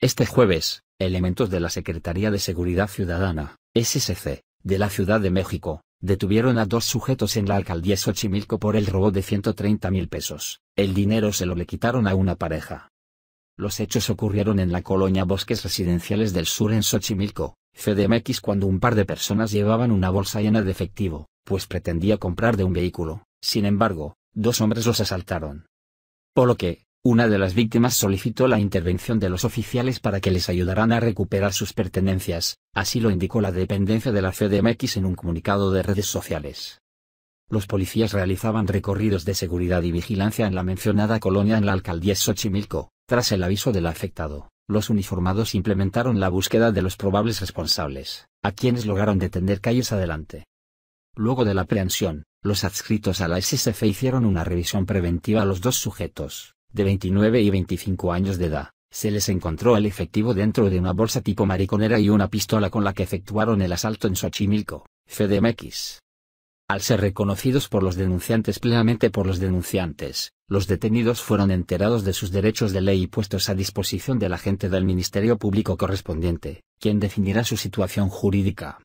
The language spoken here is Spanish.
Este jueves, elementos de la Secretaría de Seguridad Ciudadana, SSC, de la Ciudad de México, detuvieron a dos sujetos en la alcaldía Xochimilco por el robo de 130 mil pesos. El dinero se lo le quitaron a una pareja. Los hechos ocurrieron en la colonia Bosques Residenciales del Sur en Xochimilco, CDMX cuando un par de personas llevaban una bolsa llena de efectivo, pues pretendía comprar de un vehículo. Sin embargo, dos hombres los asaltaron. Por lo que, una de las víctimas solicitó la intervención de los oficiales para que les ayudaran a recuperar sus pertenencias, así lo indicó la dependencia de la CDMX en un comunicado de redes sociales. Los policías realizaban recorridos de seguridad y vigilancia en la mencionada colonia en la alcaldía Xochimilco. Tras el aviso del afectado, los uniformados implementaron la búsqueda de los probables responsables, a quienes lograron detener calles adelante. Luego de la aprehensión, los adscritos a la SSF hicieron una revisión preventiva a los dos sujetos de 29 y 25 años de edad, se les encontró el efectivo dentro de una bolsa tipo mariconera y una pistola con la que efectuaron el asalto en Xochimilco, CDMX. Al ser reconocidos por los denunciantes plenamente por los denunciantes, los detenidos fueron enterados de sus derechos de ley y puestos a disposición del agente del Ministerio Público correspondiente, quien definirá su situación jurídica.